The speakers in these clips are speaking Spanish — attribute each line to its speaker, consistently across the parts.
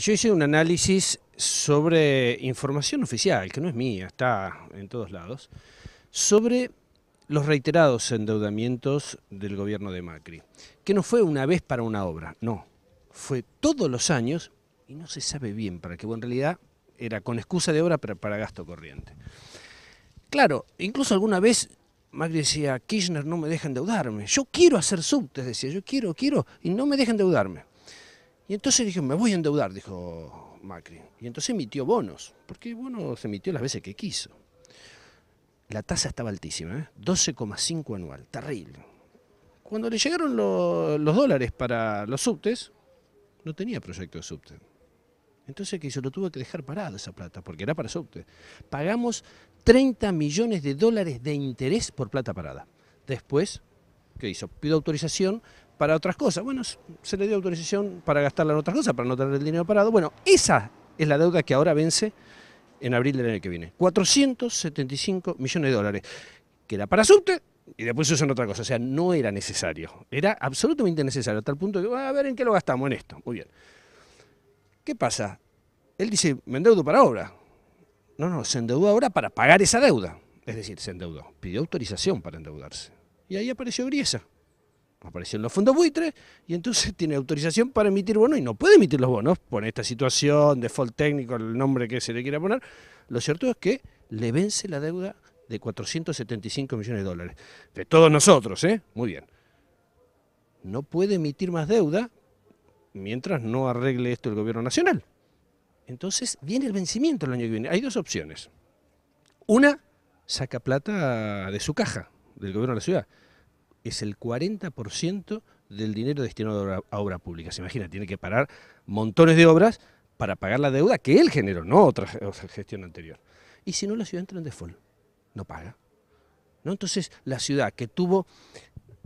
Speaker 1: Yo hice un análisis sobre información oficial, que no es mía, está en todos lados, sobre los reiterados endeudamientos del gobierno de Macri, que no fue una vez para una obra, no, fue todos los años y no se sabe bien para qué, bueno, en realidad era con excusa de obra para, gasto corriente. Claro, incluso alguna vez Macri decía, Kirchner no me deja endeudarme, yo quiero hacer subtes, decía, yo quiero, quiero, y no me dejan endeudarme. Y entonces dijo me voy a endeudar, dijo Macri. Y entonces emitió bonos, porque bonos se emitió las veces que quiso. La tasa estaba altísima, 12,5 ¿eh? anual, terrible. Cuando le llegaron los dólares para los subtes, no tenía proyecto de subte. Entonces, ¿qué hizo? Lo tuvo que dejar parado esa plata, porque era para subte. Pagamos 30 millones de dólares de interés por plata parada. Después, ¿qué hizo? Pidió autorización para otras cosas. Bueno, se le dio autorización para gastarla en otras cosas, para no tener el dinero parado. Bueno, esa es la deuda que ahora vence en abril del año que viene. 475 millones de dólares, que era para subte y después se en otra cosa. O sea, no era necesario. Era absolutamente necesario, hasta el punto de que, ah, a ver, ¿en qué lo gastamos? En esto. Muy bien. ¿Qué pasa? Él dice, me endeudo para ahora. No, no, se endeudó ahora para pagar esa deuda. Es decir, se endeudó. Pidió autorización para endeudarse. Y ahí apareció Griesa en los fondos buitres y entonces tiene autorización para emitir bonos y no puede emitir los bonos pone esta situación, default técnico, el nombre que se le quiera poner. Lo cierto es que le vence la deuda de 475 millones de dólares. De todos nosotros, ¿eh? Muy bien. No puede emitir más deuda mientras no arregle esto el gobierno nacional. Entonces viene el vencimiento el año que viene. Hay dos opciones. Una, saca plata de su caja, del gobierno de la ciudad es el 40% del dinero destinado a obras públicas. Se imagina, tiene que parar montones de obras para pagar la deuda que él generó, no otra gestión anterior. Y si no, la ciudad entra en default, no paga. ¿No? Entonces, la ciudad que tuvo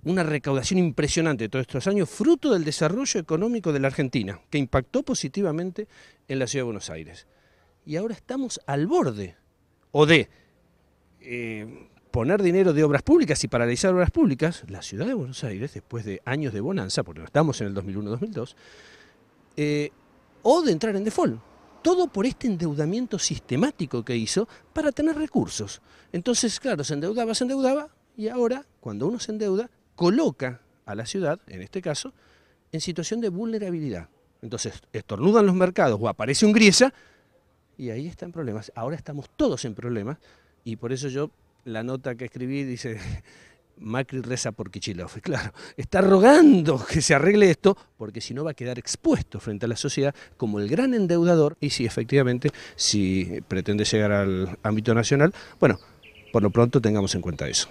Speaker 1: una recaudación impresionante todos estos años, fruto del desarrollo económico de la Argentina, que impactó positivamente en la ciudad de Buenos Aires. Y ahora estamos al borde, o de eh, poner dinero de obras públicas y paralizar obras públicas, la ciudad de Buenos Aires, después de años de bonanza, porque no estamos en el 2001-2002, eh, o de entrar en default. Todo por este endeudamiento sistemático que hizo para tener recursos. Entonces, claro, se endeudaba, se endeudaba, y ahora, cuando uno se endeuda, coloca a la ciudad, en este caso, en situación de vulnerabilidad. Entonces, estornudan los mercados o aparece un griesa, y ahí están problemas. Ahora estamos todos en problemas, y por eso yo la nota que escribí dice, Macri reza por Kichilov. Claro, está rogando que se arregle esto porque si no va a quedar expuesto frente a la sociedad como el gran endeudador y si efectivamente, si pretende llegar al ámbito nacional, bueno, por lo pronto tengamos en cuenta eso.